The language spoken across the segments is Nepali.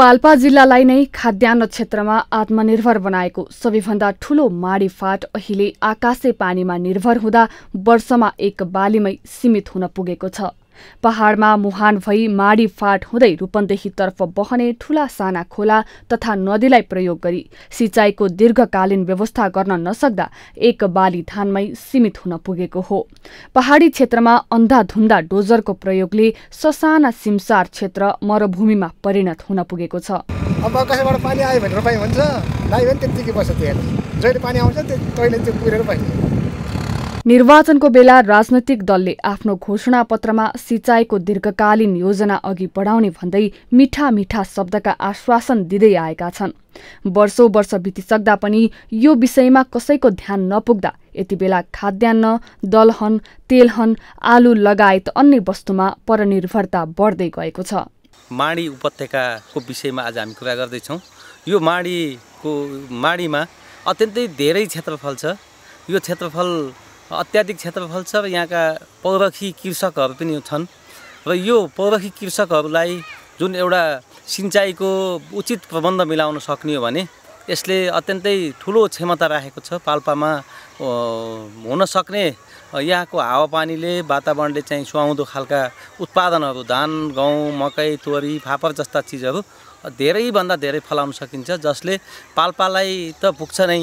पाल्पा जिल्लालाई नै खाद्यान्न क्षेत्रमा आत्मनिर्भर बनाएको सबैभन्दा ठूलो फाट अहिले आकाशे पानीमा निर्भर हुँदा वर्षमा एक बालीमै सीमित हुन पुगेको छ पहाड़मा मुहान भई माडी फाट हुँदै रूपन्देहीतर्फ बहने ठूला साना खोला तथा नदीलाई प्रयोग गरी सिँचाइको दीर्घकालीन व्यवस्था गर्न नसक्दा एक बाली धानमै सीमित हुन पुगेको हो पहाडी क्षेत्रमा अन्धाधुन्दा डोजरको प्रयोगले ससाना सिमसार क्षेत्र मरुभूमिमा परिणत हुन पुगेको छ अब कसैबाट पानी आयो भने रोपाइ हुन्छ लायो भने बस्छ त्यो जहिले पानी आउँछ त्यो निर्वाचनको बेला राजनैतिक दलले आफ्नो घोषणा पत्रमा सिँचाइको दीर्घकालीन योजना अघि बढाउने भन्दै मिठा मिठा शब्दका आश्वासन दिँदै आएका छन् वर्षौ वर्ष बितिसक्दा पनि यो विषयमा कसैको ध्यान नपुग्दा यति बेला खाद्यान्न दलहन तेलहन आलु लगायत अन्य वस्तुमा परनिर्भरता बढ्दै गएको छ माडी उपत्यकाको विषयमा आज हामी कुरा गर्दैछौँ यो माडीको माडीमा अत्यन्तै धेरै क्षेत्रफल छ यो क्षेत्रफल अत्याधिक क्षेत्रफल छ र यहाँका पौरखी कृषकहरू पनि छन् र यो पौरखी कृषकहरूलाई जुन एउटा सिँचाइको उचित प्रबन्ध मिलाउन सक्ने हो भने यसले अत्यन्तै ठुलो क्षमता राखेको छ पाल्पामा हुन सक्ने यहाँको हावापानीले वातावरणले चाहिँ सुहाउँदो खालका उत्पादनहरू धान गहुँ मकै तोरी फापर जस्ता चिजहरू धेरैभन्दा धेरै फलाउन सकिन्छ जसले पाल्पालाई त पुग्छ नै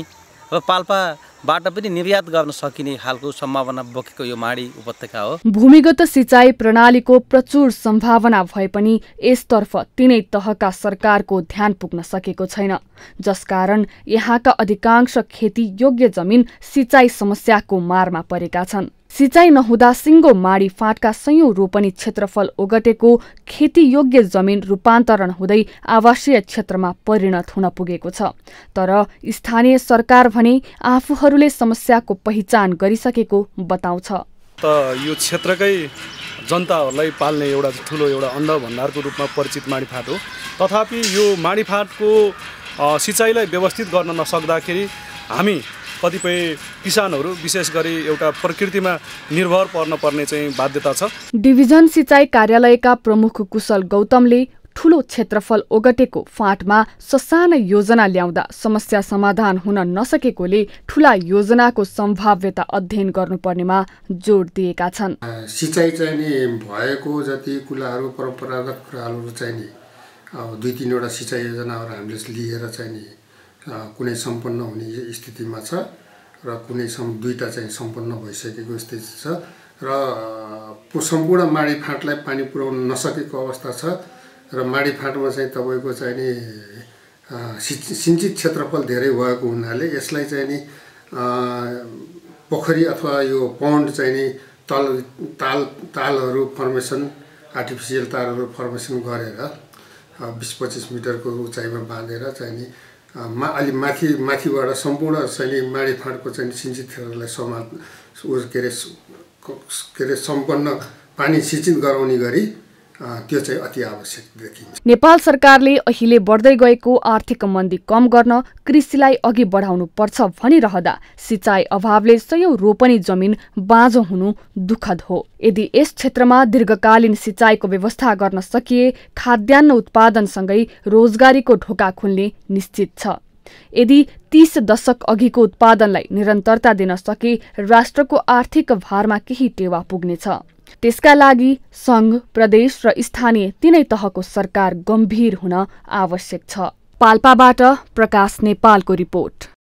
र पाल्पाबाट पनि निर्यात गर्न सकिने खालको सम्भावना बोकेको यो माडी उपत्यका हो भूमिगत सिँचाइ प्रणालीको प्रचुर सम्भावना भए पनि यसतर्फ तिनै तहका सरकारको ध्यान पुग्न सकेको छैन जसकारण यहाँका अधिकांश खेती योग्य जमिन सिँचाइ समस्याको मारमा परेका छन् सिँचाइ नहुँदा सिङ्गो माडी फाँटका सयौं रोपनी क्षेत्रफल ओगटेको खेतीयोग्य जमिन रूपान्तरण हुँदै आवासीय क्षेत्रमा परिणत हुन पुगेको छ तर स्थानीय सरकार भने आफूहरूले समस्याको पहिचान गरिसकेको बताउँछ त यो क्षेत्रकै जनताहरूलाई पाल्ने एउटा ठुलो एउटा अण्ड भण्डारको रूपमा परिचित माडीफाँट हो तथापि यो माडीफाँटको सिँचाइलाई व्यवस्थित गर्न नसक्दाखेरि हामी कतिपय किसानहरू विशेष गरी एउटा प्रकृतिमा निर्भर पर्न पर्ने चाहिँ बाध्यता छ डिभिजन सिँचाइ कार्यालयका प्रमुख कुशल गौतमले ठूलो क्षेत्रफल ओगटेको फाँटमा ससाना योजना ल्याउँदा समस्या समाधान हुन नसकेकोले ठूला योजनाको सम्भाव्यता अध्ययन गर्नुपर्नेमा जोड दिएका छन् सिँचाइ चाहिने भएको जति कुराहरू परम्परागत कुराहरू चाहिने दुई तिनवटा सिँचाइ योजनाहरू हामीले लिएर चाहिने कुनै सम्पन्न हुने स्थितिमा छ र कुनै सम् दुईवटा चाहिँ सम्पन्न भइसकेको स्थिति छ र सम्पूर्ण माडी फाँटलाई पानी पुर्याउन नसकेको अवस्था छ र माडी माडीफाँटमा चाहिँ तपाईँको चाहिँ नि सिन्चित क्षेत्रफल धेरै भएको हुनाले यसलाई चाहिँ नि पोखरी अथवा यो पौन्ड चाहिँ नि तल ताल तालहरू फर्मेसन आर्टिफिसियल तालहरू फर्मेसन गरेर बिस पच्चिस मिटरको उचाइमा बाँधेर चाहिँ नि मा अलि माथि माथिबाट सम्पूर्ण चाहिँ माडेफाँडको चाहिँ सिन्चित क्षेत्रलाई समा के अरे के अरे सम्पन्न पानी सिँचित गराउने गरी त्यो चाहिँ अति आवश्यक देखिन्छ नेपाल सरकारले अहिले बढ्दै गएको आर्थिक मन्दी कम गर्न कृषिलाई अघि बढाउनु पर्छ भनिरहँदा सिँचाइ अभावले सयौं रोपनी जमिन बाँझो हुनु दुखद हो यदि यस क्षेत्रमा दीर्घकालीन सिँचाइको व्यवस्था गर्न सकिए खाद्यान्न उत्पादनसँगै रोजगारीको ढोका खुल्ने निश्चित छ यदि तीस दशक अघिको उत्पादनलाई निरन्तरता दिन सके राष्ट्रको आर्थिक भारमा केही टेवा पुग्नेछ त्यसका लागि संघ प्रदेश र स्थानीय तिनै तहको सरकार गम्भीर हुन आवश्यक छ पाल्पाबाट प्रकाश नेपालको रिपोर्ट